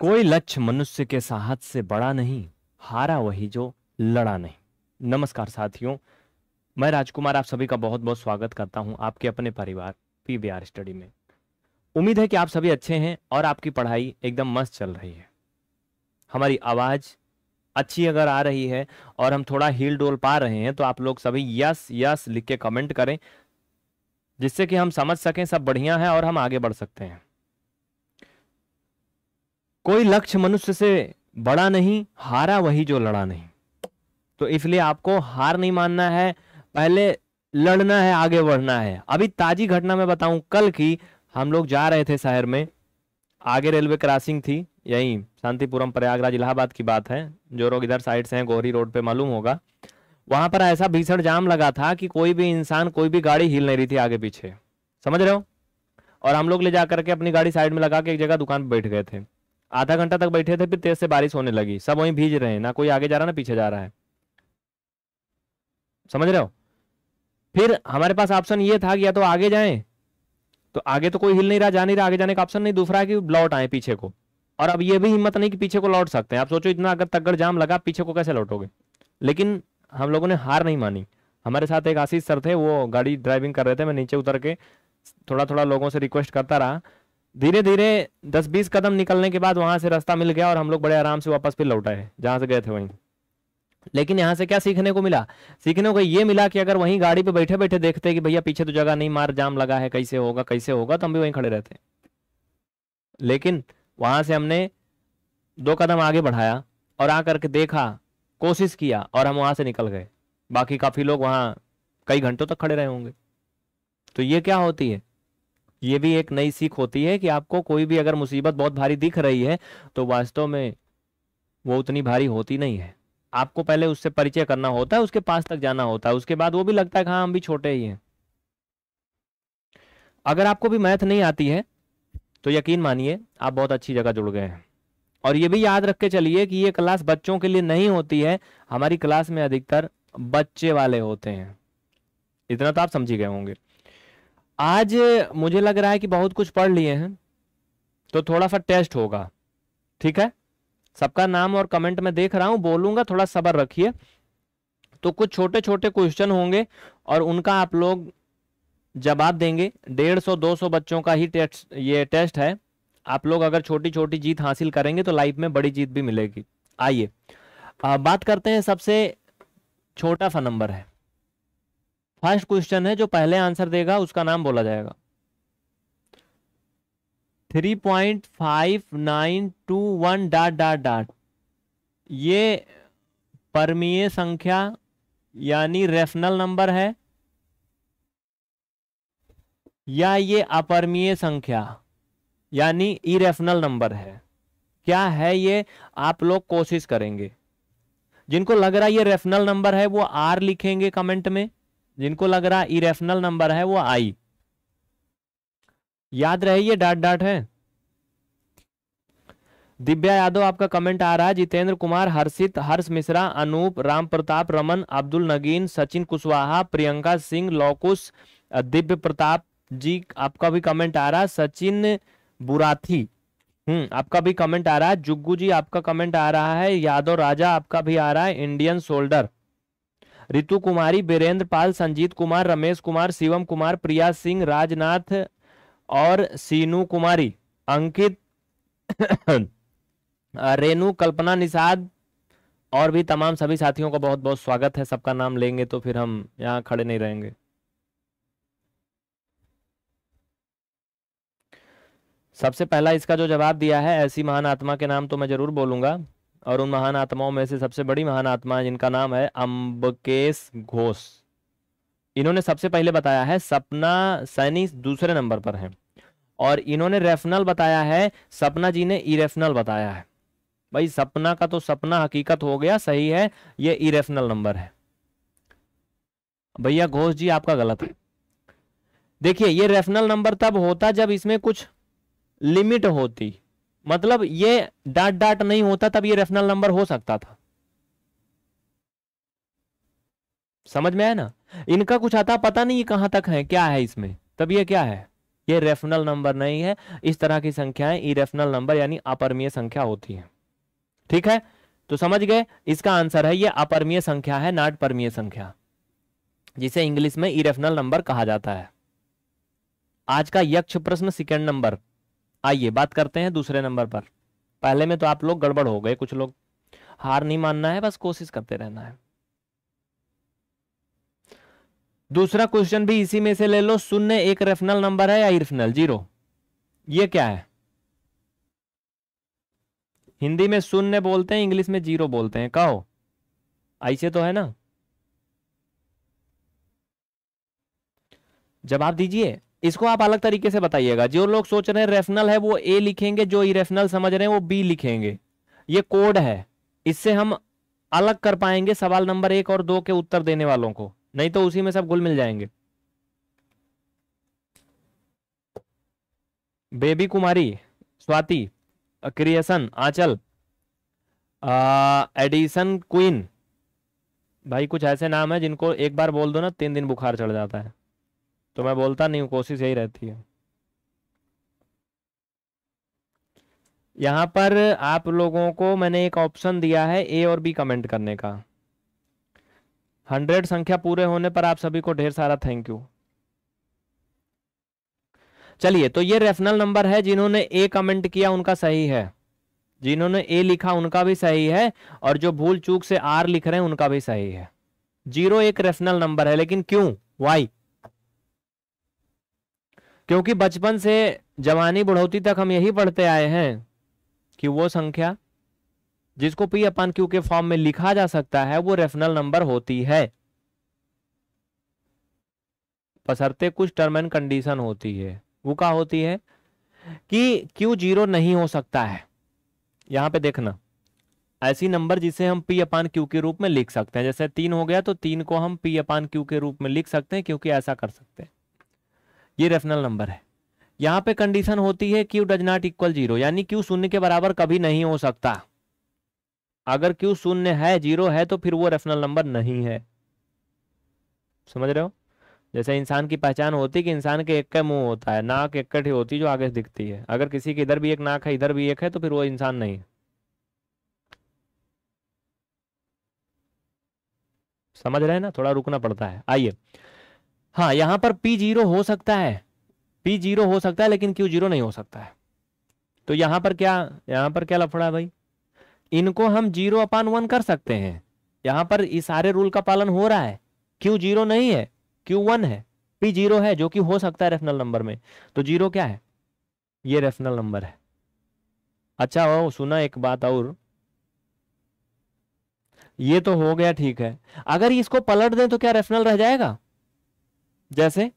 कोई लक्ष्य मनुष्य के साहस से बड़ा नहीं हारा वही जो लड़ा नहीं नमस्कार साथियों मैं राजकुमार आप सभी का बहुत बहुत स्वागत करता हूं आपके अपने परिवार आर स्टडी में उम्मीद है कि आप सभी अच्छे हैं और आपकी पढ़ाई एकदम मस्त चल रही है हमारी आवाज़ अच्छी अगर आ रही है और हम थोड़ा हिल डोल पा रहे हैं तो आप लोग सभी यस यस लिख के कमेंट करें जिससे कि हम समझ सकें सब बढ़िया है और हम आगे बढ़ सकते हैं कोई लक्ष्य मनुष्य से बड़ा नहीं हारा वही जो लड़ा नहीं तो इसलिए आपको हार नहीं मानना है पहले लड़ना है आगे बढ़ना है अभी ताजी घटना में बताऊं कल की हम लोग जा रहे थे शहर में आगे रेलवे क्रॉसिंग थी यही शांतिपुरम प्रयागराज इलाहाबाद की बात है जो लोग इधर साइड से हैं गोहरी रोड पे मालूम होगा वहां पर ऐसा भीषण जाम लगा था कि कोई भी इंसान कोई भी गाड़ी हिल नहीं रही थी आगे पीछे समझ रहे हो और हम लोग ले जा करके अपनी गाड़ी साइड में लगा के एक जगह दुकान पर बैठ गए थे आधा घंटा तक बैठे थे फिर तेज से बारिश होने लगी सब वहीं भीज रहे हैं ना कोई आगे जा रहा ना पीछे जा रहा है समझ रहे हो फिर हमारे पास ऑप्शन ये था कि या तो आगे जाएं तो आगे तो कोई हिल नहीं रहा जा नहीं रहा आगे जाने का ऑप्शन नहीं दूसरा है कि लौट आए पीछे को और अब ये भी हिम्मत नहीं कि पीछे को लौट सकते हैं आप सोचो इतना अगर तगड़ जाम लगा पीछे को कैसे लौटोगे लेकिन हम लोगों ने हार नहीं मानी हमारे साथ एक आशीष सर थे वो गाड़ी ड्राइविंग कर रहे थे मैं नीचे उतर के थोड़ा थोड़ा लोगों से रिक्वेस्ट करता रहा धीरे धीरे दस बीस कदम निकलने के बाद वहां से रास्ता मिल गया और हम लोग बड़े आराम से वापस फिर लौटा है जहां से गए थे वहीं लेकिन यहां से क्या सीखने को मिला सीखने को ये मिला कि अगर वहीं गाड़ी पे बैठे बैठे देखते कि भैया पीछे तो जगह नहीं मार जाम लगा है कैसे होगा कैसे होगा तो हम भी वहीं खड़े रहते लेकिन वहां से हमने दो कदम आगे बढ़ाया और आकर के देखा कोशिश किया और हम वहां से निकल गए बाकी काफी लोग वहां कई घंटों तक खड़े रहे होंगे तो ये क्या होती है ये भी एक नई सीख होती है कि आपको कोई भी अगर मुसीबत बहुत भारी दिख रही है तो वास्तव में वो उतनी भारी होती नहीं है आपको पहले उससे परिचय करना होता है उसके पास तक जाना होता है उसके बाद वो भी लगता है कि हाँ हम भी छोटे ही हैं अगर आपको भी मैथ नहीं आती है तो यकीन मानिए आप बहुत अच्छी जगह जुड़ गए हैं और ये भी याद रख के चलिए कि ये क्लास बच्चों के लिए नहीं होती है हमारी क्लास में अधिकतर बच्चे वाले होते हैं इतना तो आप समझी गए होंगे आज मुझे लग रहा है कि बहुत कुछ पढ़ लिए हैं तो थोड़ा सा टेस्ट होगा ठीक है सबका नाम और कमेंट में देख रहा हूं बोलूंगा थोड़ा सबर रखिए तो कुछ छोटे छोटे क्वेश्चन होंगे और उनका आप लोग जवाब देंगे डेढ़ सौ दो सौ बच्चों का ही टेस्ट ये टेस्ट है आप लोग अगर छोटी छोटी जीत हासिल करेंगे तो लाइफ में बड़ी जीत भी मिलेगी आइए बात करते हैं सबसे छोटा सा नंबर है फर्स्ट क्वेश्चन है जो पहले आंसर देगा उसका नाम बोला जाएगा three point five nine two one dot dot dot ये परमीय संख्या यानी रेफनल नंबर है या ये अपरमीय संख्या यानी इरेशनल नंबर है क्या है ये आप लोग कोशिश करेंगे जिनको लग रहा है ये रेफनल नंबर है वो आर लिखेंगे कमेंट में जिनको लग रहा है इरेशनल नंबर है वो आई याद रहे ये डाट डाट है दिव्या यादव आपका कमेंट आ रहा है जितेंद्र कुमार हर्षित हर्ष मिश्रा अनूप राम प्रताप रमन अब्दुल नगीन सचिन कुशवाहा प्रियंका सिंह लौकुश दिव्य प्रताप जी आपका भी कमेंट आ रहा है सचिन बुराथी हम्म आपका भी कमेंट आ रहा है जुग्गू जी आपका कमेंट आ रहा है यादव राजा आपका भी आ रहा है इंडियन सोल्डर रितु कुमारी बीरेंद्र पाल संजीत कुमार रमेश कुमार शिवम कुमार प्रिया सिंह राजनाथ और सीनू कुमारी अंकित रेणु कल्पना निषाद और भी तमाम सभी साथियों का बहुत बहुत स्वागत है सबका नाम लेंगे तो फिर हम यहाँ खड़े नहीं रहेंगे सबसे पहला इसका जो जवाब दिया है ऐसी महान आत्मा के नाम तो मैं जरूर बोलूंगा और उन महान आत्माओं में से सबसे बड़ी महान आत्मा जिनका नाम है अम्बकेश घोष इन्होंने सबसे पहले बताया है सपना सैनी दूसरे नंबर पर है और इन्होंने रेफनल बताया है सपना जी ने इरेफनल बताया है भाई सपना का तो सपना हकीकत हो गया सही है ये इरेफनल नंबर है भैया घोष जी आपका गलत है देखिए ये रेफनल नंबर तब होता जब इसमें कुछ लिमिट होती मतलब ये डाट डाट नहीं होता तब ये रेफनल नंबर हो सकता था समझ में आया ना इनका कुछ आता पता नहीं कहां तक है क्या है इसमें तब ये क्या है ये रेफनल नंबर नहीं है इस तरह की संख्याएं इरेफनल नंबर यानी अपरमीय संख्या होती है ठीक है तो समझ गए इसका आंसर है ये अपरमीय संख्या है नाट परमीय संख्या जिसे इंग्लिश में इरेफनल नंबर कहा जाता है आज का यक्ष प्रश्न सेकेंड नंबर आइए बात करते हैं दूसरे नंबर पर पहले में तो आप लोग गड़बड़ हो गए कुछ लोग हार नहीं मानना है बस कोशिश करते रहना है दूसरा क्वेश्चन भी इसी में से ले लो शून्य एक रेफनल नंबर है या इरफनल जीरो ये क्या है हिंदी में शून्य बोलते हैं इंग्लिश में जीरो बोलते हैं कहो ऐसे तो है ना जवाब दीजिए इसको आप अलग तरीके से बताइएगा जो लोग सोच रहे हैं रेफनल है वो ए लिखेंगे जो इरेफनल समझ रहे हैं वो बी लिखेंगे ये कोड है इससे हम अलग कर पाएंगे सवाल नंबर एक और दो के उत्तर देने वालों को नहीं तो उसी में सब गुल मिल जाएंगे baby Kumari Swati creation Anchal Edison queen भाई कुछ ऐसे नाम है जिनको एक बार बोल दो ना तीन दिन बुखार चढ़ जाता है तो मैं बोलता नहीं हूँ कोशिश यही रहती है यहां पर आप लोगों को मैंने एक ऑप्शन दिया है ए और बी कमेंट करने का हंड्रेड संख्या पूरे होने पर आप सभी को ढेर सारा थैंक यू चलिए तो ये रेफनल नंबर है जिन्होंने ए कमेंट किया उनका सही है जिन्होंने ए लिखा उनका भी सही है और जो भूल चूक से आर लिख रहे हैं उनका भी सही है जीरो एक रेफनल नंबर है लेकिन क्यों वाई क्योंकि बचपन से जवानी बढ़ोती तक हम यही पढ़ते आए हैं कि वो संख्या जिसको पी अपान क्यू के फॉर्म में लिखा जा सकता है वो रेफनल नंबर होती है पसरते कुछ टर्म एंड कंडीशन होती है वो क्या होती है कि क्यू जीरो नहीं हो सकता है यहां पे देखना ऐसी नंबर जिसे हम पी अपान क्यू के रूप में लिख सकते हैं जैसे तीन हो गया तो तीन को हम पी अपान क्यू के रूप में लिख सकते हैं क्योंकि ऐसा कर सकते हैं ये रेफनल नंबर है यहां पे कंडीशन होती है Q does not equal zero यानी क्यू शून्य के बराबर कभी नहीं हो सकता अगर क्यू शून्य है जीरो है तो फिर वो रेफनल नंबर नहीं है समझ रहे हो जैसे इंसान की पहचान होती कि इंसान के एक का मुंह होता है नाक एक ही होती जो आगे दिखती है अगर किसी के इधर भी एक नाक है इधर भी एक है तो फिर वो इंसान नहीं समझ रहे हैं ना थोड़ा रुकना पड़ता है आइए हाँ यहां पर पी जीरो हो सकता है पी जीरो हो सकता है लेकिन क्यू जीरो नहीं हो सकता है तो यहां पर क्या यहां पर क्या लफड़ा है भाई इनको हम जीरो अपान वन कर सकते हैं यहां पर इस सारे रूल का पालन हो रहा है क्यू जीरो नहीं है क्यू वन है पी जीरो है जो कि हो सकता है रेफनल नंबर में तो जीरो क्या है ये रेफनल नंबर है अच्छा हो सुना एक बात और ये तो हो गया ठीक है अगर इसको पलट दें तो क्या रेफनल रह जाएगा जैसे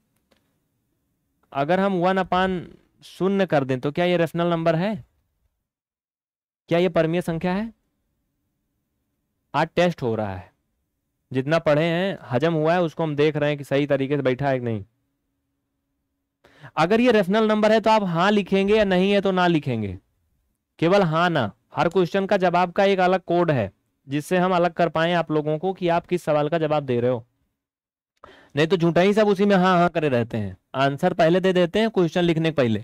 अगर हम वन अपान शून्य कर दें तो क्या ये रेशनल नंबर है क्या ये परमीय संख्या है आज टेस्ट हो रहा है जितना पढ़े हैं हजम हुआ है उसको हम देख रहे हैं कि सही तरीके से बैठा है कि नहीं अगर ये रेफनल नंबर है तो आप हां लिखेंगे या नहीं है तो ना लिखेंगे केवल हां ना हर क्वेश्चन का जवाब का एक अलग कोड है जिससे हम अलग कर पाए आप लोगों को कि आप किस सवाल का जवाब दे रहे हो नहीं तो झूठा ही सब उसी में हाँ हाँ करे रहते हैं आंसर पहले दे देते हैं क्वेश्चन लिखने के पहले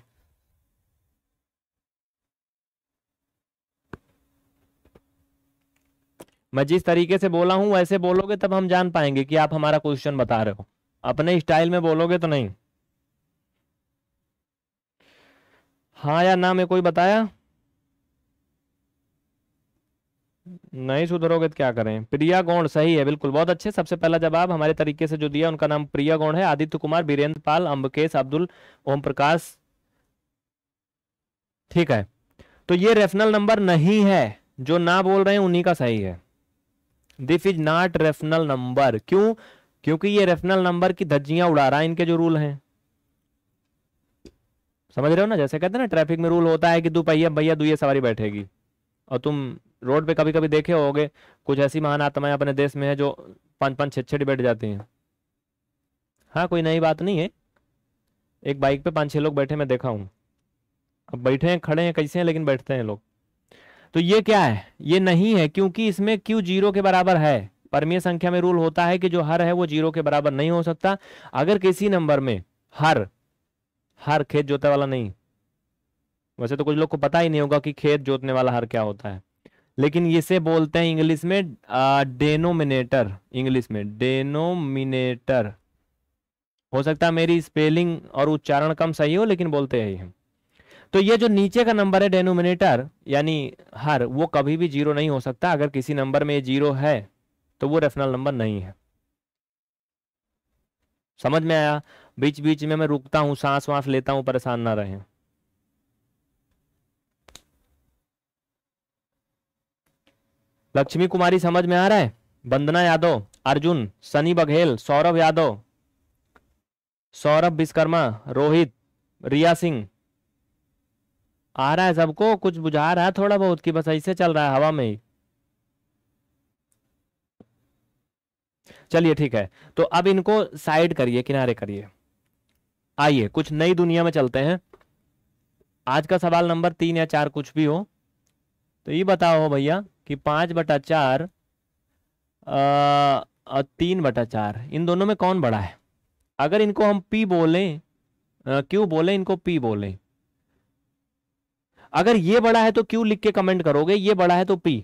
मैं जिस तरीके से बोला हूं वैसे बोलोगे तब हम जान पाएंगे कि आप हमारा क्वेश्चन बता रहे हो अपने स्टाइल में बोलोगे तो नहीं हाँ या ना मैं कोई बताया नहीं सुधरोगे तो क्या करें प्रिया गौण सही है बिल्कुल बहुत अच्छे सबसे पहला जवाब हमारे तरीके से जो दिया उनका नाम प्रिया गौण है आदित्य कुमार बीरेंद्र पाल अम्बकेश अब्दुल ओम प्रकाश ठीक है तो ये रेफनल नंबर नहीं है जो ना बोल रहे हैं उन्हीं का सही है this is not rational number क्यों क्योंकि ये रेफनल नंबर की धज्जियां उड़ा रहा है इनके जो रूल हैं समझ रहे हो ना जैसे कहते हैं ना ट्रैफिक में रूल होता है कि दो पहिया भैया दुए सवारी बैठेगी और तुम रोड पे कभी कभी देखे होंगे कुछ ऐसी महान आत्माएं अपने देश में है जो पांच पांच छः छठ बैठ जाती हैं हाँ कोई नई बात नहीं है एक बाइक पे पांच छह लोग बैठे मैं देखा हूँ अब बैठे हैं खड़े हैं कैसे हैं लेकिन बैठते हैं लोग तो ये क्या है ये नहीं है क्योंकि इसमें क्यू जीरो के बराबर है परमीय संख्या में रूल होता है कि जो हर है वो जीरो के बराबर नहीं हो सकता अगर किसी नंबर में हर हर खेत जोते वाला नहीं वैसे तो कुछ लोग को पता ही नहीं होगा कि खेत जोतने वाला हर क्या होता है लेकिन इसे बोलते हैं इंग्लिश में डेनोमिनेटर इंग्लिश में डेनोमिनेटर हो सकता है मेरी स्पेलिंग और उच्चारण कम सही हो लेकिन बोलते यही हम तो ये जो नीचे का नंबर है डेनोमिनेटर यानी हर वो कभी भी जीरो नहीं हो सकता अगर किसी नंबर में जीरो है तो वो रेफनल नंबर नहीं है समझ में आया बीच बीच में मैं रुकता हूं सांस वांस लेता हूं परेशान ना रहे लक्ष्मी कुमारी समझ में आ रहा है वंदना यादव अर्जुन सनी बघेल सौरभ यादव सौरभ विश्वकर्मा रोहित रिया सिंह आ रहा है सबको कुछ बुझा रहा है थोड़ा बहुत कि बस ऐसे चल रहा है हवा में ही चलिए ठीक है तो अब इनको साइड करिए किनारे करिए आइए कुछ नई दुनिया में चलते हैं आज का सवाल नंबर तीन या चार कुछ भी हो तो ये बताओ भैया कि पांच बटा चार आ, तीन बटा चार इन दोनों में कौन बड़ा है अगर इनको हम पी बोलें क्यू बोलें इनको पी बोलें अगर ये बड़ा है तो क्यू लिख के कमेंट करोगे ये बड़ा है तो पी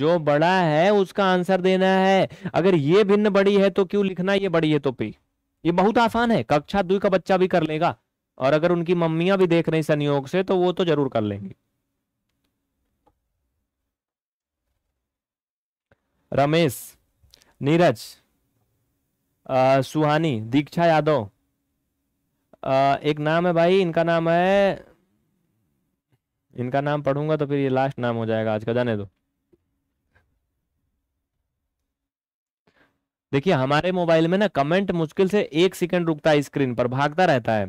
जो बड़ा है उसका आंसर देना है अगर ये भिन्न बड़ी है तो क्यों लिखना ये बड़ी है तो पी ये बहुत आसान है कक्षा दुई का बच्चा भी कर लेगा और अगर उनकी मम्मियां भी देख रही संयोग से तो वो तो जरूर कर लेंगी रमेश नीरज सुहानी दीक्षा यादव एक नाम है भाई इनका नाम है इनका नाम पढ़ूंगा तो फिर ये लास्ट नाम हो जाएगा आज का जाने दो देखिए हमारे मोबाइल में ना कमेंट मुश्किल से एक सेकंड रुकता है स्क्रीन पर भागता रहता है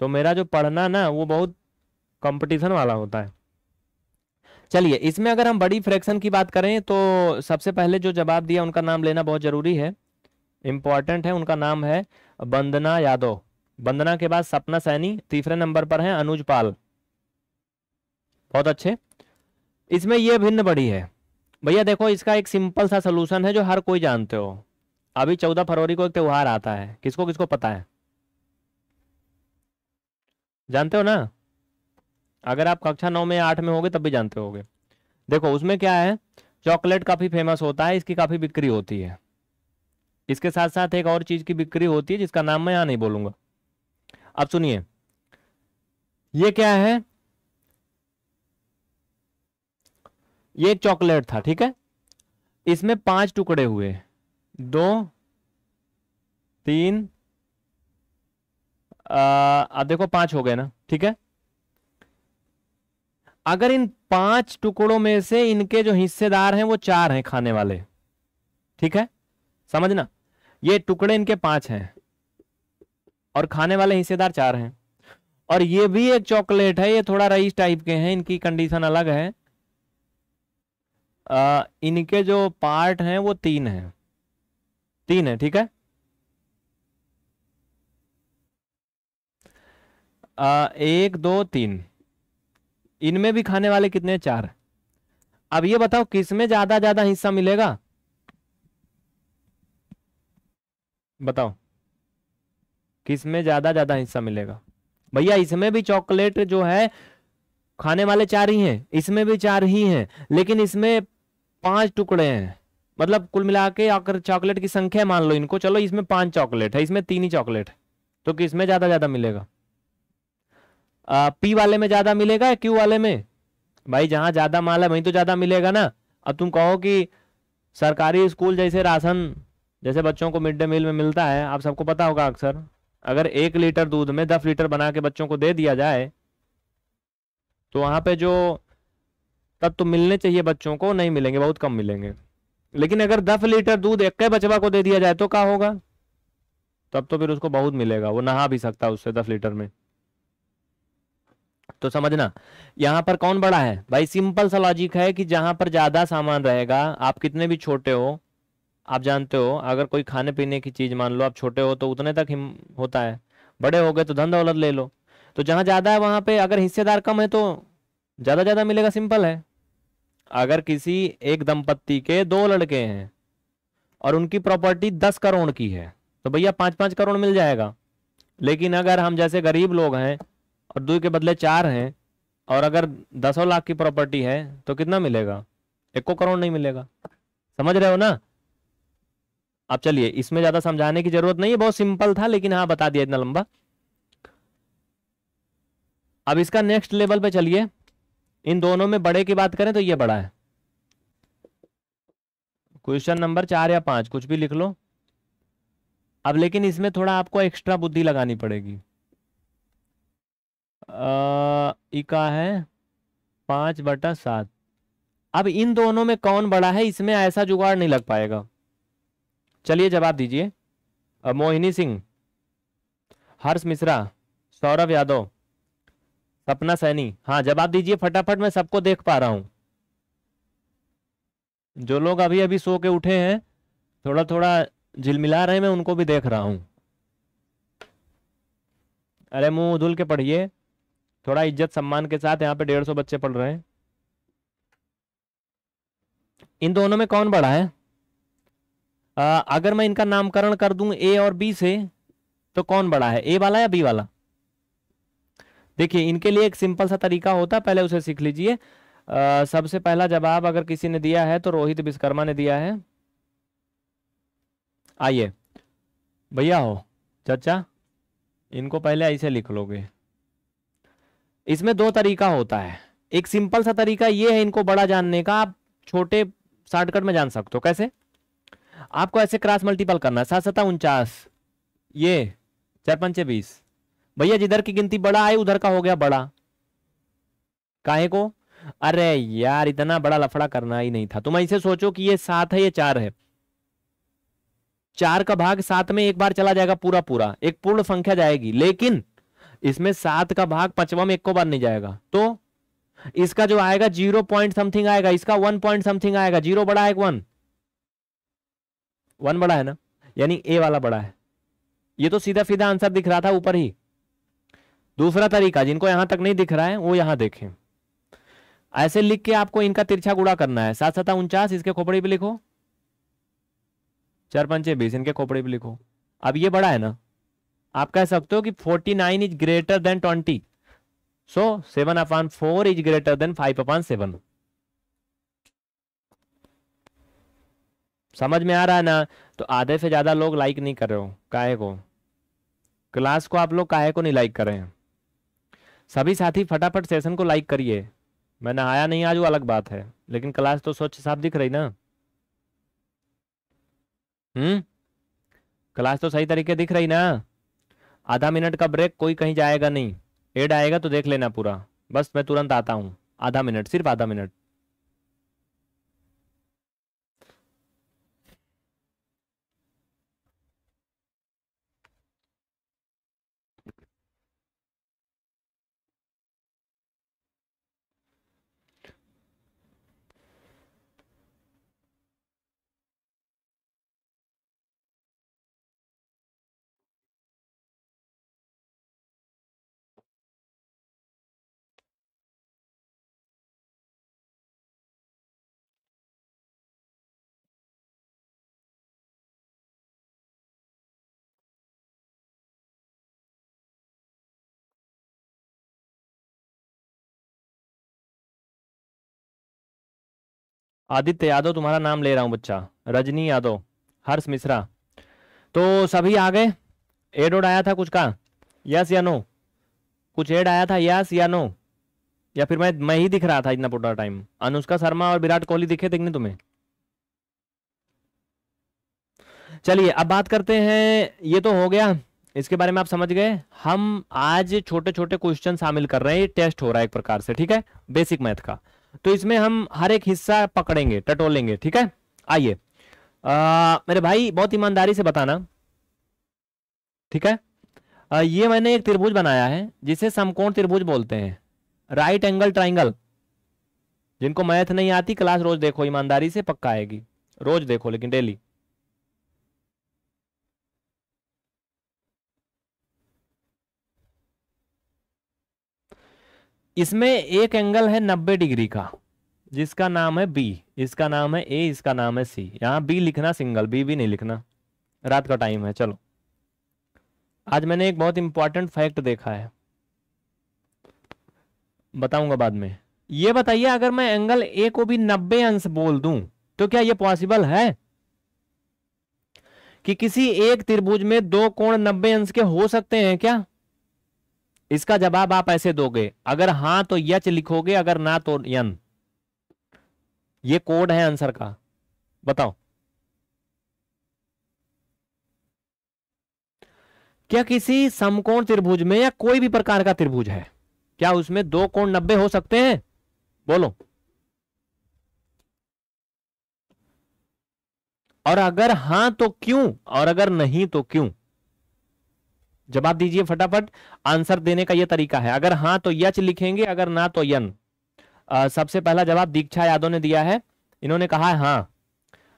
तो मेरा जो पढ़ना ना वो बहुत कंपटीशन वाला होता है चलिए इसमें अगर हम बड़ी फ्रैक्शन की बात करें तो सबसे पहले जो जवाब दिया उनका नाम लेना बहुत ज़रूरी है इंपॉर्टेंट है उनका नाम है बंदना यादव बंदना के बाद सपना सैनी तीसरे नंबर पर है अनुज पाल बहुत अच्छे इसमें यह भिन्न बड़ी है भैया देखो इसका एक सिंपल सा सोल्यूशन है जो हर कोई जानते हो अभी चौदह फरवरी को एक त्यौहार आता है किसको किसको पता है जानते हो ना अगर आप कक्षा नौ में आठ में होगे तब भी जानते होगे देखो उसमें क्या है चॉकलेट काफ़ी फेमस होता है इसकी काफ़ी बिक्री होती है इसके साथ साथ एक और चीज़ की बिक्री होती है जिसका नाम मैं यहां नहीं बोलूंगा अब सुनिए ये क्या है ये एक चॉकलेट था ठीक है इसमें पांच टुकड़े हुए दो तीन आ, देखो पांच हो गए ना ठीक है अगर इन पांच टुकड़ों में से इनके जो हिस्सेदार हैं वो चार हैं खाने वाले ठीक है समझना ये टुकड़े इनके पांच हैं और खाने वाले हिस्सेदार चार हैं और ये भी एक चॉकलेट है ये थोड़ा रईस टाइप के हैं इनकी कंडीशन अलग है आ, इनके जो पार्ट हैं वो तीन हैं तीन है ठीक है आ, एक दो तीन इनमें भी खाने वाले कितने चार अब ये बताओ किसमें ज्यादा ज्यादा हिस्सा मिलेगा बताओ किसमें ज्यादा ज्यादा हिस्सा मिलेगा भैया इसमें भी चॉकलेट जो है खाने वाले चार ही हैं इसमें भी चार ही हैं लेकिन इसमें पांच टुकड़े हैं मतलब कुल मिला के अगर चॉकलेट की संख्या मान लो इनको चलो इसमें पांच चॉकलेट है इसमें तीन ही चॉकलेट तो किसमें ज्यादा ज्यादा मिलेगा पी वाले में ज्यादा मिलेगा या क्यू वाले में भाई जहाँ ज्यादा माल है वहीं तो ज्यादा मिलेगा ना अब तुम कहो कि सरकारी स्कूल जैसे राशन जैसे बच्चों को मिड डे मील में मिलता है आप सबको पता होगा अक्सर अगर एक लीटर दूध में दस लीटर बना के बच्चों को दे दिया जाए तो वहां पे जो तब तो मिलने चाहिए बच्चों को नहीं मिलेंगे बहुत कम मिलेंगे लेकिन अगर दस लीटर दूध एक बचवा को दे दिया जाए तो क्या होगा तब तो फिर उसको बहुत मिलेगा वो नहा भी सकता है उससे दस लीटर में तो समझना यहाँ पर कौन बड़ा है भाई सिंपल सा लॉजिक है कि जहां पर ज़्यादा सामान रहेगा आप कितने भी छोटे हो आप जानते हो अगर कोई खाने पीने की चीज़ मान लो आप छोटे हो तो उतने तक हिम होता है बड़े हो गए तो धन दौलत ले लो तो जहां ज़्यादा है वहां पे अगर हिस्सेदार कम है तो ज़्यादा ज़्यादा मिलेगा सिंपल है अगर किसी एक दंपत्ति के दो लड़के हैं और उनकी प्रॉपर्टी दस करोड़ की है तो भैया पांच पांच करोड़ मिल जाएगा लेकिन अगर हम जैसे गरीब लोग हैं और दो के बदले चार हैं और अगर दसों लाख की प्रॉपर्टी है तो कितना मिलेगा एको करोड़ नहीं मिलेगा समझ रहे हो ना अब चलिए इसमें ज्यादा समझाने की जरूरत नहीं है बहुत सिंपल था लेकिन हाँ बता दिया इतना लंबा अब इसका नेक्स्ट लेवल पे चलिए इन दोनों में बड़े की बात करें तो ये बड़ा है क्वेश्चन नंबर चार या पांच कुछ भी लिख लो अब लेकिन इसमें थोड़ा आपको एक्स्ट्रा बुद्धि लगानी पड़ेगी इका है पांच बटा सात अब इन दोनों में कौन बड़ा है इसमें ऐसा जुगाड़ नहीं लग पाएगा चलिए जवाब दीजिए मोहिनी सिंह हर्ष मिश्रा सौरभ यादव सपना सैनी हाँ जवाब दीजिए फटाफट मैं सबको देख पा रहा हूं जो लोग अभी अभी सो के उठे हैं थोड़ा थोड़ा झिलमिला रहे हैं मैं उनको भी देख रहा हूं अरे मुंह धुल के पढ़िए थोड़ा इज्जत सम्मान के साथ यहाँ पे डेढ़ सौ बच्चे पढ़ रहे हैं इन दोनों में कौन बड़ा है आ, अगर मैं इनका नामकरण कर दूं ए और बी से तो कौन बड़ा है ए वाला या बी वाला देखिए इनके लिए एक सिंपल सा तरीका होता पहले उसे सीख लीजिए सबसे पहला जवाब अगर किसी ने दिया है तो रोहित विश्वकर्मा ने दिया है आइए भैया हो चाचा इनको पहले ऐसे लिख लोगे इसमें दो तरीका होता है एक सिंपल सा तरीका ये है इनको बड़ा जानने का आप छोटे शॉर्टकट में जान सकते हो कैसे आपको ऐसे क्रॉस मल्टीपल करना है सात सता उनचास ये चार पंचे बीस भैया जिधर की गिनती बड़ा आई उधर का हो गया बड़ा काहे को अरे यार इतना बड़ा लफड़ा करना ही नहीं था तुम ऐसे सोचो कि ये सात है ये चार है चार का भाग सात में एक बार चला जाएगा पूरा पूरा एक पूर्ण संख्या जाएगी लेकिन इसमें सात का भाग पचवा में एक को बार नहीं जाएगा तो इसका जो आएगा जीरो पॉइंट समथिंग आएगा इसका वन पॉइंट समथिंग आएगा जीरो बड़ा है वन वन बड़ा है ना यानी ए वाला बड़ा है ये तो सीधा सीधा आंसर दिख रहा था ऊपर ही दूसरा तरीका जिनको यहां तक नहीं दिख रहा है वो यहां देखें ऐसे लिख के आपको इनका तिरछा गुड़ा करना है सात सता उनचास इसके खोपड़ी पे लिखो चार पंचे बीस इनके खोपड़ी पे लिखो अब ये बड़ा है ना आप कह सकते हो कि forty nine is greater than twenty so seven upon four is greater than five upon seven समझ में आ रहा है ना तो आधे से ज्यादा लोग लाइक नहीं कर रहे हो काहे को क्लास को आप लोग काहे को नहीं लाइक कर रहे हैं सभी साथी फटाफट सेशन को लाइक करिए मैं नहाया नहीं आज वो अलग बात है लेकिन क्लास तो स्वच्छ साफ दिख रही ना हम्म क्लास तो सही तरीके दिख रही ना आधा मिनट का ब्रेक कोई कहीं जाएगा नहीं एड आएगा तो देख लेना पूरा बस मैं तुरंत आता हूँ आधा मिनट सिर्फ आधा मिनट आदित्य यादव तुम्हारा नाम ले रहा हूं बच्चा रजनी यादव हर्ष मिश्रा तो सभी आ गए एड ओड आया था कुछ का यस या नो कुछ एड आया था यस या नो या फिर मैं मैं ही दिख रहा था इतना पूरा टाइम अनुष्का शर्मा और विराट कोहली दिखे देखने तुम्हें चलिए अब बात करते हैं ये तो हो गया इसके बारे में आप समझ गए हम आज छोटे छोटे क्वेश्चन शामिल कर रहे हैं टेस्ट हो रहा है एक प्रकार से ठीक है बेसिक मैथ का तो इसमें हम हर एक हिस्सा पकड़ेंगे टटोलेंगे ठीक है आइए मेरे भाई बहुत ईमानदारी से बताना ठीक है आ, ये मैंने एक त्रिभुज बनाया है जिसे समकोण त्रिभुज बोलते हैं राइट एंगल ट्राइंगल जिनको मैथ नहीं आती क्लास रोज देखो ईमानदारी से पक्का आएगी रोज देखो लेकिन डेली इसमें एक एंगल है नब्बे डिग्री का जिसका नाम है बी इसका नाम है ए इसका नाम है सी यहां बी लिखना सिंगल बी भी नहीं लिखना रात का टाइम है चलो आज मैंने एक बहुत इंपॉर्टेंट फैक्ट देखा है बताऊंगा बाद में ये बताइए अगर मैं एंगल ए को भी नब्बे अंश बोल दूं तो क्या ये पॉसिबल है कि किसी एक त्रिभुज में दो कोण नब्बे अंश के हो सकते हैं क्या इसका जवाब आप ऐसे दोगे अगर हां तो यच लिखोगे अगर ना तो यन ये कोड है आंसर का बताओ क्या किसी समकोण त्रिभुज में या कोई भी प्रकार का त्रिभुज है क्या उसमें दो कोण नब्बे हो सकते हैं बोलो और अगर हां तो क्यों और अगर नहीं तो क्यों जवाब दीजिए फटाफट आंसर देने का यह तरीका है अगर हाँ तो यच लिखेंगे अगर ना तो यन आ, सबसे पहला जवाब दीक्षा यादव ने दिया है इन्होंने कहा है हाँ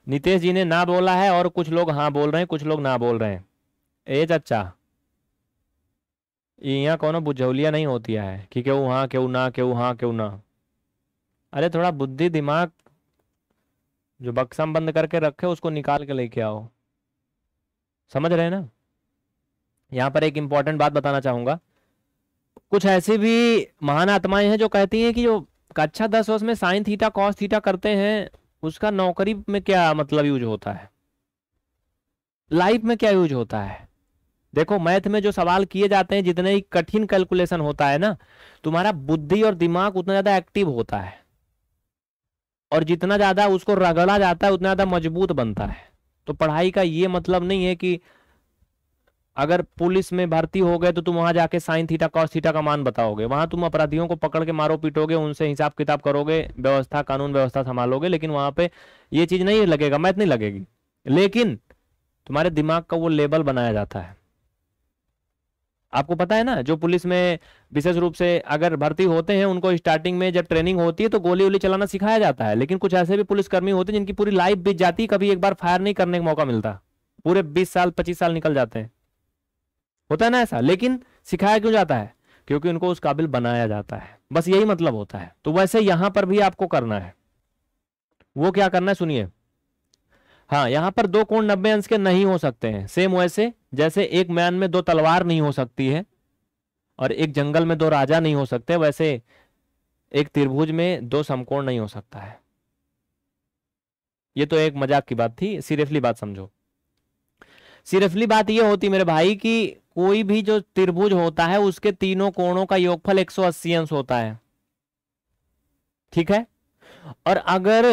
नितेश जी ने ना बोला है और कुछ लोग हाँ बोल रहे हैं कुछ लोग ना बोल रहे हैं एज अच्छा यहाँ कोनो बुझौलिया नहीं होती है कि क्यों हाँ क्यों ना क्यों हाँ क्यों ना अरे थोड़ा बुद्धि दिमाग जो बक्सम बंद करके रखे उसको निकाल के लेके आओ समझ रहे हैं ना यहाँ पर एक इंपॉर्टेंट बात बताना चाहूंगा कुछ ऐसी भी महान आत्माएं हैं जो कहती हैं कि जो कक्षा दस वर्ष में साइन थीटा कॉस थीटा करते हैं उसका नौकरी में क्या मतलब यूज होता है लाइफ में क्या यूज होता है देखो मैथ में जो सवाल किए जाते हैं जितने ही कठिन कैलकुलेशन होता है ना तुम्हारा बुद्धि और दिमाग उतना ज्यादा एक्टिव होता है और जितना ज्यादा उसको रगड़ा जाता है उतना ज्यादा मजबूत बनता है तो पढ़ाई का ये मतलब नहीं है कि अगर पुलिस में भर्ती हो गए तो तुम वहां जाके साइन थीटा कॉस थीटा का मान बताओगे वहां तुम अपराधियों को पकड़ के मारो पीटोगे उनसे हिसाब किताब करोगे व्यवस्था कानून व्यवस्था संभालोगे लेकिन वहां पे ये चीज नहीं लगेगा मैथ नहीं लगेगी लेकिन तुम्हारे दिमाग का वो लेबल बनाया जाता है आपको पता है ना जो पुलिस में विशेष रूप से अगर भर्ती होते हैं उनको स्टार्टिंग में जब ट्रेनिंग होती है तो गोली वोली चलाना सिखाया जाता है लेकिन कुछ ऐसे भी पुलिसकर्मी होते हैं जिनकी पूरी लाइफ बीत जाती है कभी एक बार फायर नहीं करने का मौका मिलता पूरे बीस साल पच्चीस साल निकल जाते हैं होता है ना ऐसा लेकिन सिखाया क्यों जाता है क्योंकि उनको उस काबिल बनाया जाता है बस यही मतलब होता है तो वैसे यहां पर भी आपको करना है वो क्या करना है सुनिए हाँ यहां पर दो कोण नब्बे अंश के नहीं हो सकते हैं सेम वैसे जैसे एक मैन में दो तलवार नहीं हो सकती है और एक जंगल में दो राजा नहीं हो सकते वैसे एक त्रिभुज में दो समकोण नहीं हो सकता है ये तो एक मजाक की बात थी सीरियसली बात समझो सीरियसली बात ये होती मेरे भाई की कोई भी जो त्रिभुज होता है उसके तीनों कोणों का योगफल 180 अंश होता है ठीक है और अगर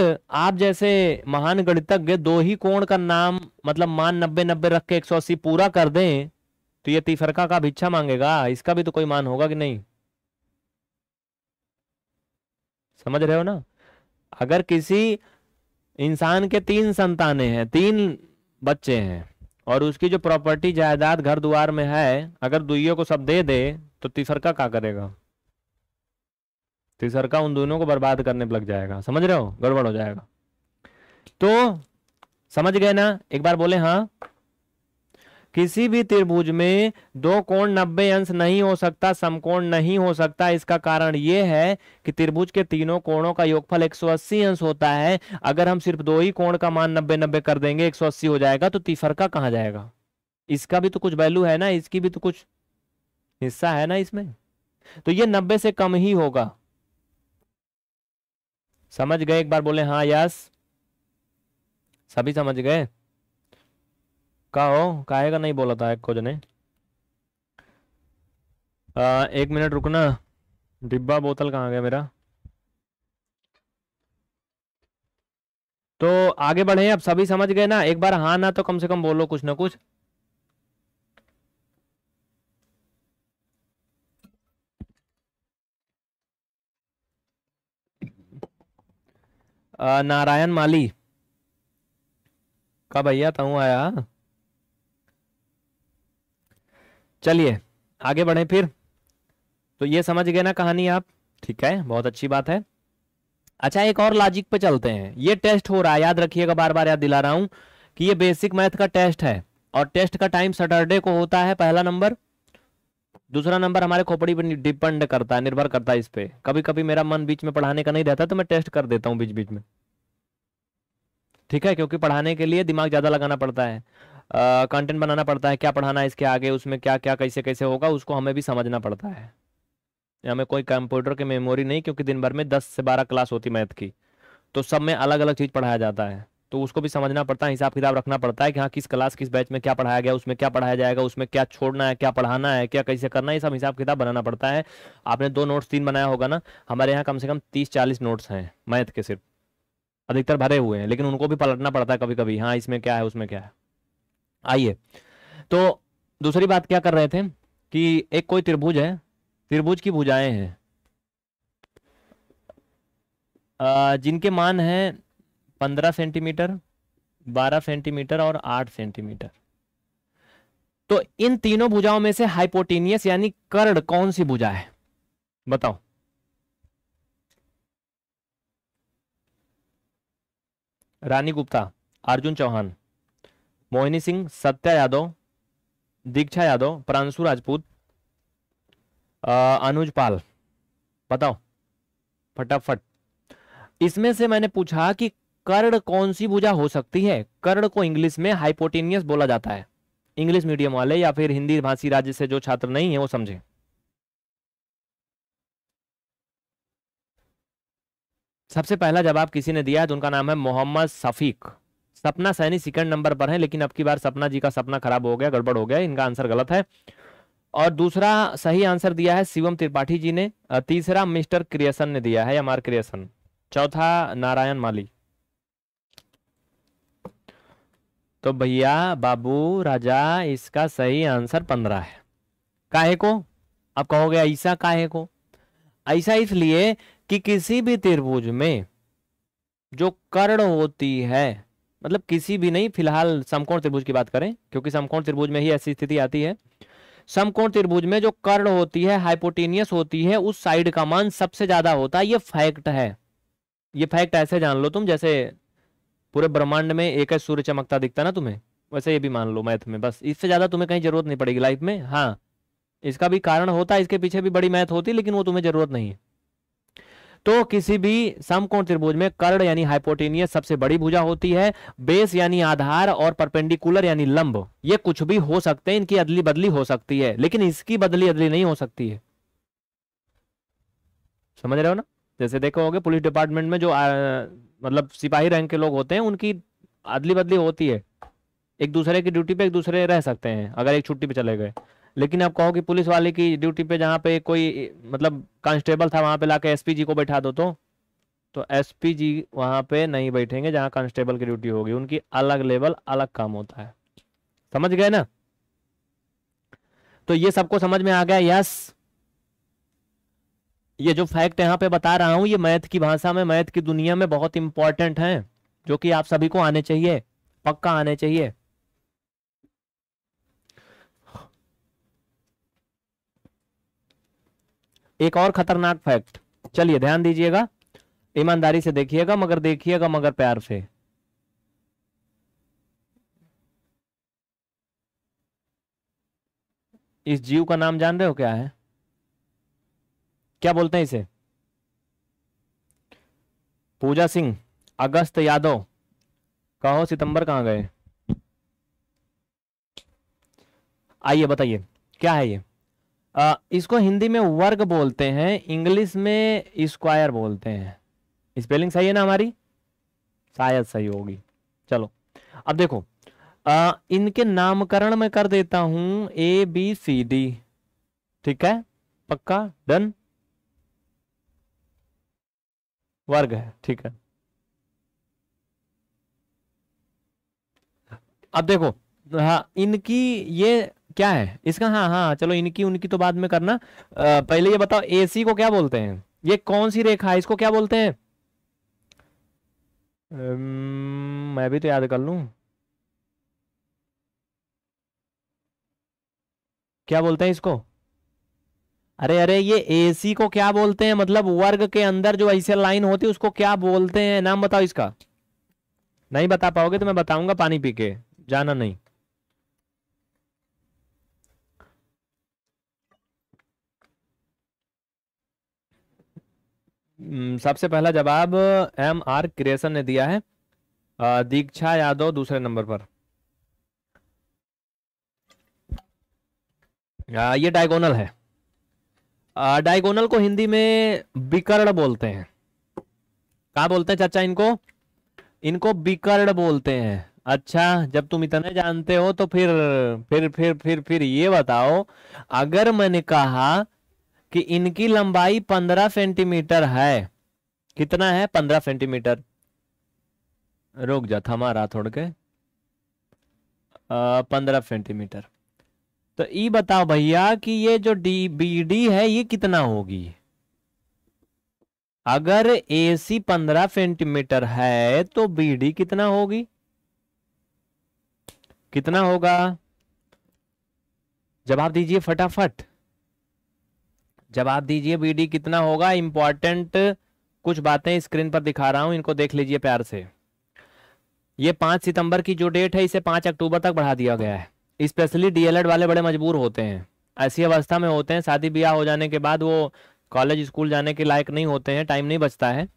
आप जैसे महान गणितज्ञ दो ही कोण का नाम मतलब मान नब्बे नब्बे रख के एक सौ अस्सी पूरा कर दें तो ये तिफरका का भिक्षा मांगेगा इसका भी तो कोई मान होगा कि नहीं समझ रहे हो ना अगर किसी इंसान के तीन संतानें हैं तीन बच्चे हैं और उसकी जो प्रॉपर्टी जायदाद घर द्वार में है अगर दुइयों को सब दे दे तो तीसरका क्या करेगा तीसरका उन दोनों को बर्बाद करने पर लग जाएगा समझ रहे हो गड़बड़ हो जाएगा तो समझ गए ना एक बार बोले हाँ किसी भी त्रिभुज में दो कोण नब्बे अंश नहीं हो सकता समकोण नहीं हो सकता इसका कारण यह है कि त्रिभुज के तीनों कोणों का योगफल 180 अंश होता है अगर हम सिर्फ दो ही कोण का मान नब्बे नब्बे कर देंगे 180 हो जाएगा तो का कहा जाएगा इसका भी तो कुछ वैल्यू है ना इसकी भी तो कुछ हिस्सा है ना इसमें तो यह नब्बे से कम ही होगा समझ गए एक बार बोले हाँ यस सभी समझ गए का हो काहे का नहीं बोला था एक खोज ने आ, एक मिनट रुकना डिब्बा बोतल कहाँ गया मेरा तो आगे बढ़े आप सभी समझ गए ना एक बार हाँ ना तो कम से कम बोलो कुछ ना कुछ नारायण माली का भैया तू आया चलिए आगे बढ़े फिर तो ये समझ गए ना कहानी आप ठीक है बहुत अच्छी बात है अच्छा एक और लॉजिक पे चलते हैं ये टेस्ट हो रहा है याद रखिएगा बार बार याद दिला रहा हूं कि ये बेसिक मैथ का टेस्ट है और टेस्ट का टाइम सैटरडे को होता है पहला नंबर दूसरा नंबर हमारे खोपड़ी पर डिपेंड करता है निर्भर करता है इस पर कभी कभी मेरा मन बीच में पढ़ाने का नहीं रहता तो मैं टेस्ट कर देता हूँ बीच बीच में ठीक है क्योंकि पढ़ाने के लिए दिमाग ज़्यादा लगाना पड़ता है कंटेंट बनाना पड़ता है क्या पढ़ाना है इसके आगे उसमें क्या क्या कैसे कैसे होगा उसको हमें भी समझना पड़ता है हमें कोई कंप्यूटर की मेमोरी नहीं क्योंकि दिन भर में दस से बारह क्लास होती मैथ की तो सब में अलग अलग चीज़ पढ़ाया जाता है तो उसको भी समझना पड़ता है हिसाब किताब रखना पड़ता है कि हाँ किस क्लास किस बैच में क्या पढ़ाया गया उसमें क्या पढ़ाया जाएगा उसमें क्या छोड़ना है क्या पढ़ाना है क्या कैसे करना है ये सब हिसाब किताब बनाना पड़ता है आपने दो नोट्स तीन बनाया होगा ना हमारे यहाँ कम से कम तीस चालीस नोट्स हैं मैथ के सिर्फ अधिकतर भरे हुए हैं लेकिन उनको भी पलटना पड़ता है कभी कभी हाँ इसमें क्या है उसमें क्या है आइए तो दूसरी बात क्या कर रहे थे कि एक कोई त्रिभुज है त्रिभुज की भुजाएं हैं जिनके मान हैं पंद्रह सेंटीमीटर बारह सेंटीमीटर और आठ सेंटीमीटर तो इन तीनों भुजाओं में से हाइपोटीनियस यानी कर्ण कौन सी भुजा है बताओ रानी गुप्ता अर्जुन चौहान मोहिनी सिंह सत्या यादव दीक्षा यादव प्रांशु राजपूत अनुज पाल बताओ फटाफट इसमें से मैंने पूछा कि कर्ण कौन सी भुजा हो सकती है कर्ण को इंग्लिश में हाइपोटेनियस बोला जाता है इंग्लिश मीडियम वाले या फिर हिंदी भाषी राज्य से जो छात्र नहीं है वो समझे सबसे पहला जवाब किसी ने दिया है तो उनका नाम है मोहम्मद सफीक सपना सैनी सेकंड नंबर पर है लेकिन अब की बार सपना जी का सपना खराब हो गया गड़बड़ हो गया इनका आंसर गलत है और दूसरा सही आंसर दिया है शिवम त्रिपाठी जी ने तीसरा मिस्टर क्रिएशन ने दिया है एम क्रिएशन चौथा नारायण माली तो भैया बाबू राजा इसका सही आंसर पंद्रह है काहे को अब कहोगे ऐसा काहे को ऐसा इसलिए कि किसी भी त्रिभुज में जो कर्ण होती है मतलब किसी भी नहीं फिलहाल समकोण त्रिभुज की बात करें क्योंकि समकोण त्रिभुज में ही ऐसी स्थिति आती है समकोण त्रिभुज में जो कर्ण होती है हाइपोटीनियस होती है उस साइड का मान सबसे ज्यादा होता है ये फैक्ट है ये फैक्ट ऐसे जान लो तुम जैसे पूरे ब्रह्मांड में एक सूर्य चमकता दिखता ना तुम्हें वैसे ये भी मान लो मैथ में बस इससे ज्यादा तुम्हें कहीं जरूरत नहीं पड़ेगी लाइफ में हाँ इसका भी कारण होता है इसके पीछे भी बड़ी मैथ होती लेकिन वो तुम्हें जरूरत नहीं है तो किसी भी समकोण त्रिभुज में कर्ण यानी हाइपोटेनियस सबसे बड़ी भुजा होती है बेस यानी आधार और परपेंडिकुलर यानी लंब ये कुछ भी हो सकते हैं इनकी अदली बदली हो सकती है लेकिन इसकी बदली अदली नहीं हो सकती है समझ रहे हो ना जैसे देखो होगे पुलिस डिपार्टमेंट में जो आ, मतलब सिपाही रैंक के लोग होते हैं उनकी अदली बदली होती है एक दूसरे की ड्यूटी पे एक दूसरे रह सकते हैं अगर एक छुट्टी पे चले गए लेकिन आप कहो कि पुलिस वाले की ड्यूटी पे जहाँ पे कोई मतलब कांस्टेबल था वहां पे लाके एसपी जी को बैठा दो तो तो एसपी जी वहां पे नहीं बैठेंगे जहाँ कांस्टेबल की ड्यूटी होगी उनकी अलग लेवल अलग काम होता है समझ गए ना तो ये सबको समझ में आ गया यस ये जो फैक्ट यहाँ पे बता रहा हूं ये मैथ की भाषा में मैथ की दुनिया में बहुत इंपॉर्टेंट है जो कि आप सभी को आने चाहिए पक्का आने चाहिए एक और खतरनाक फैक्ट चलिए ध्यान दीजिएगा ईमानदारी से देखिएगा मगर देखिएगा मगर प्यार से इस जीव का नाम जान रहे हो क्या है क्या बोलते हैं इसे पूजा सिंह अगस्त यादव कहो सितंबर कहां गए आइए बताइए क्या है ये आ, इसको हिंदी में वर्ग बोलते हैं इंग्लिश में स्क्वायर बोलते हैं स्पेलिंग सही है ना हमारी शायद सही होगी चलो अब देखो आ, इनके नामकरण में कर देता हूं ए बी सी डी ठीक है पक्का डन वर्ग है ठीक है अब देखो हाँ इनकी ये क्या है इसका हाँ हाँ चलो इनकी उनकी तो बाद में करना आ, पहले ये बताओ एसी को क्या बोलते हैं ये कौन सी रेखा है इसको क्या बोलते हैं मैं भी तो याद कर लू क्या बोलते हैं इसको अरे अरे ये एसी को क्या बोलते हैं मतलब वर्ग के अंदर जो ऐसे लाइन होती है उसको क्या बोलते हैं नाम बताओ इसका नहीं बता पाओगे तो मैं बताऊंगा पानी पी के जाना नहीं सबसे पहला जवाब एम आर क्रिएशन ने दिया है दीक्षा यादव दूसरे नंबर पर आ, ये डायगोनल है डायगोनल को हिंदी में बिकर्ण बोलते हैं कहा बोलते हैं चाचा इनको इनको बिकर्ण बोलते हैं अच्छा जब तुम इतने जानते हो तो फिर फिर फिर फिर फिर ये बताओ अगर मैंने कहा कि इनकी लंबाई पंद्रह सेंटीमीटर है कितना है पंद्रह सेंटीमीटर रोक जा थमा रहा थोड़ के पंद्रह सेंटीमीटर तो ये बताओ भैया कि ये जो डी बी डी है ये कितना होगी अगर ए सी पंद्रह सेंटीमीटर है तो बी डी कितना होगी कितना होगा जवाब दीजिए फटाफट जवाब दीजिए बीडी कितना होगा इंपॉर्टेंट कुछ बातें स्क्रीन पर दिखा रहा हूं इनको देख लीजिए प्यार से ये पाँच सितंबर की जो डेट है इसे पाँच अक्टूबर तक बढ़ा दिया गया है स्पेशली डीएलएड वाले बड़े मजबूर होते हैं ऐसी अवस्था में होते हैं शादी ब्याह हो जाने के बाद वो कॉलेज स्कूल जाने के लायक नहीं होते हैं टाइम नहीं बचता है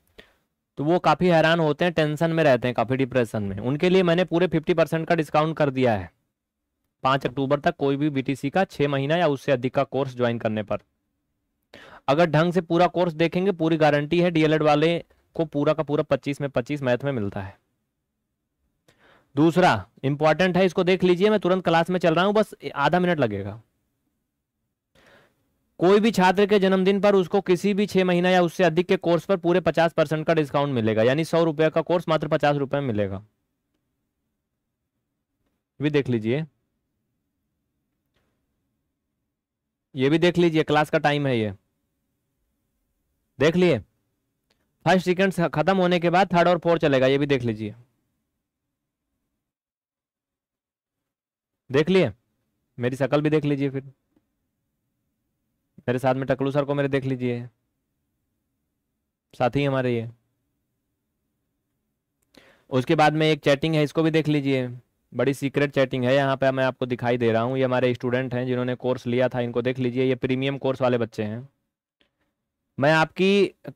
तो वो काफ़ी हैरान होते हैं टेंशन में रहते हैं काफ़ी डिप्रेशन में उनके लिए मैंने पूरे फिफ्टी परसेंट का डिस्काउंट कर दिया है पाँच अक्टूबर तक कोई भी बीटीसी का छः महीना या उससे अधिक का कोर्स ज्वाइन करने पर अगर ढंग से पूरा कोर्स देखेंगे पूरी गारंटी है डीएलएड वाले को पूरा का पूरा पच्चीस में पच्चीस मैथ में मिलता है दूसरा इंपॉर्टेंट है इसको देख लीजिए मैं तुरंत क्लास में चल रहा हूं बस आधा मिनट लगेगा कोई भी छात्र के जन्मदिन पर उसको किसी भी छह महीना या उससे अधिक के कोर्स पर पूरे पचास परसेंट का डिस्काउंट मिलेगा यानी सौ रुपये का कोर्स मात्र पचास रुपये में मिलेगा भी देख लीजिए ये भी देख लीजिए क्लास का टाइम है ये देख लिए फर्स्ट सीक्वेंस खत्म होने के बाद थर्ड और फोर्थ चलेगा ये भी देख लीजिए देख लिए मेरी शकल भी देख लीजिए फिर मेरे साथ में टकलू सर को मेरे देख लीजिए साथी हमारे ये उसके बाद में एक चैटिंग है इसको भी देख लीजिए बड़ी सीक्रेट चैटिंग है यहाँ पे मैं आपको दिखाई दे रहा हूँ ये हमारे स्टूडेंट हैं जिन्होंने कोर्स लिया था इनको देख लीजिए ये प्रीमियम कोर्स वाले बच्चे हैं मैं आपकी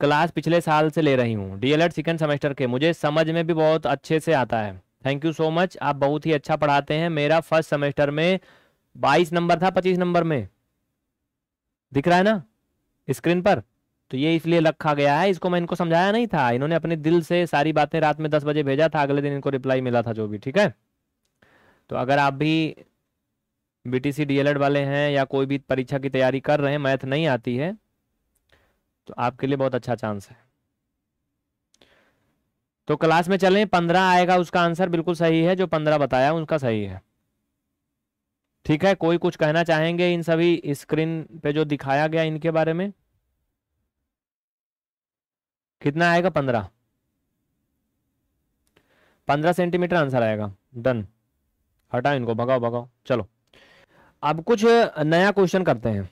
क्लास पिछले साल से ले रही हूँ डीएलएड सेकेंड सेमेस्टर के मुझे समझ में भी बहुत अच्छे से आता है थैंक यू सो मच आप बहुत ही अच्छा पढ़ाते हैं मेरा फर्स्ट सेमेस्टर में बाईस नंबर था पच्चीस नंबर में दिख रहा है ना स्क्रीन पर तो ये इसलिए रखा गया है इसको मैं इनको समझाया नहीं था इन्होंने अपने दिल से सारी बातें रात में दस बजे भेजा था अगले दिन इनको रिप्लाई मिला था जो भी ठीक है तो अगर आप भी बीटीसी डीएलएड वाले हैं या कोई भी परीक्षा की तैयारी कर रहे हैं मैथ नहीं आती है तो आपके लिए बहुत अच्छा चांस है तो क्लास में चलें पंद्रह आएगा उसका आंसर बिल्कुल सही है जो पंद्रह बताया उसका सही है ठीक है कोई कुछ कहना चाहेंगे इन सभी स्क्रीन पे जो दिखाया गया इनके बारे में कितना आएगा पंद्रह पंद्रह सेंटीमीटर आंसर आएगा डन हटाओ इनको भगाओ भगाओ चलो अब कुछ नया क्वेश्चन करते हैं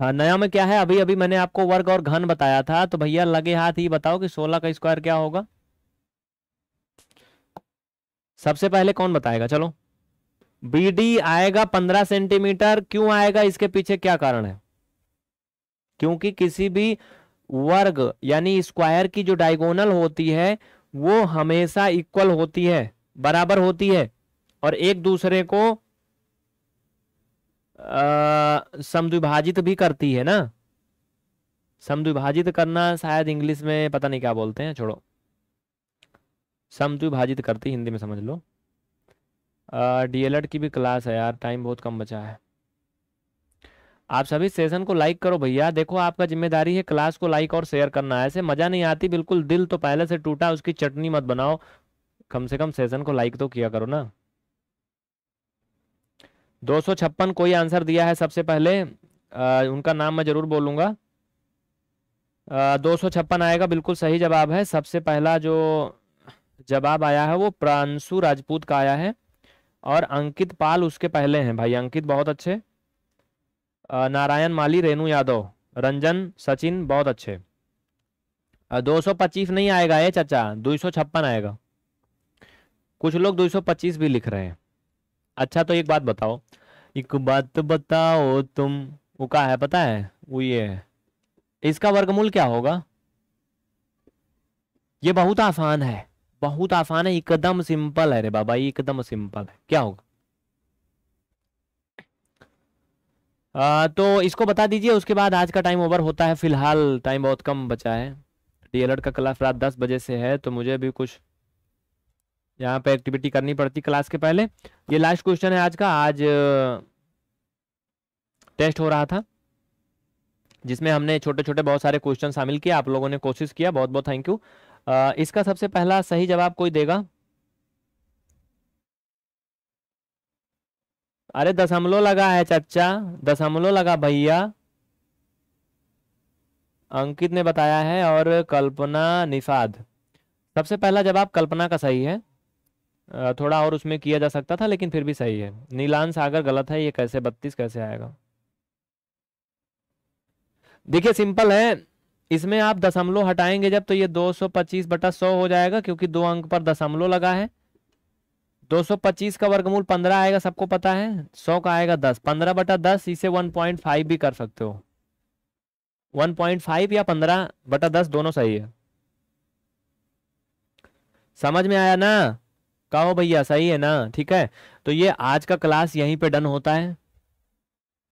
हाँ नया में क्या है अभी अभी मैंने आपको वर्ग और घन बताया था तो भैया लगे हाथ ही बताओ कि सोलह का स्क्वायर क्या होगा सबसे पहले कौन बताएगा चलो बीडी आएगा पंद्रह सेंटीमीटर क्यों आएगा इसके पीछे क्या कारण है क्योंकि किसी भी वर्ग यानी स्क्वायर की जो डायगोनल होती है वो हमेशा इक्वल होती है बराबर होती है और एक दूसरे को समद्विभाजित भी करती है ना समद्विभाजित करना शायद इंग्लिश में पता नहीं क्या बोलते हैं छोड़ो समद्विभाजित करती हिंदी में समझ लो डीएलएड की भी क्लास है यार टाइम बहुत कम बचा है आप सभी सेशन को लाइक करो भैया देखो आपका जिम्मेदारी है क्लास को लाइक और शेयर करना ऐसे मजा नहीं आती बिल्कुल दिल तो पहले से टूटा उसकी चटनी मत बनाओ कम से कम सेशन को लाइक तो किया करो ना दो सौ छप्पन कोई आंसर दिया है सबसे पहले आ, उनका नाम मैं जरूर बोलूंगा दो सौ छप्पन आएगा बिल्कुल सही जवाब है सबसे पहला जो जवाब आया है वो प्रांशु राजपूत का आया है और अंकित पाल उसके पहले हैं भाई अंकित बहुत अच्छे नारायण माली रेणु यादव रंजन सचिन बहुत अच्छे दो सौ पच्चीस नहीं आएगा ये चाचा दो सौ छप्पन आएगा कुछ लोग दो सौ पच्चीस भी लिख रहे हैं अच्छा तो एक बात बताओ एक बात बताओ तुम वो का है पता है वो ये है इसका वर्गमूल क्या होगा ये बहुत आसान है बहुत आसान है एकदम सिंपल है रे बाबा एकदम सिंपल है क्या होगा आ, तो इसको बता दीजिए उसके बाद आज का टाइम ओवर होता है फिलहाल टाइम बहुत कम बचा है डीएलएड का क्लास रात दस बजे से है तो मुझे भी कुछ यहाँ पे एक्टिविटी करनी पड़ती क्लास के पहले ये लास्ट क्वेश्चन है आज का आज टेस्ट हो रहा था जिसमें हमने छोटे छोटे बहुत सारे क्वेश्चन शामिल किए आप लोगों ने कोशिश किया बहुत बहुत थैंक यू इसका सबसे पहला सही जवाब कोई देगा अरे दशमलव लगा है चचा दशमलव लगा भैया अंकित ने बताया है और कल्पना निषाद सबसे पहला जवाब कल्पना का सही है थोड़ा और उसमें किया जा सकता था लेकिन फिर भी सही है नीलांश सागर गलत है ये कैसे बत्तीस कैसे आएगा देखिए सिंपल है इसमें आप दशमलव हटाएंगे जब तो ये 225 बटा 100 हो जाएगा क्योंकि दो अंक पर दशमलव लगा है 225 का वर्गमूल 15 आएगा सबको पता है 100 का आएगा 10 15 बटा 10 इसे 1.5 भी कर सकते हो 1.5 या 15 बटा 10 दोनों सही है समझ में आया ना कहो भैया सही है ना ठीक है तो ये आज का क्लास यहीं पे डन होता है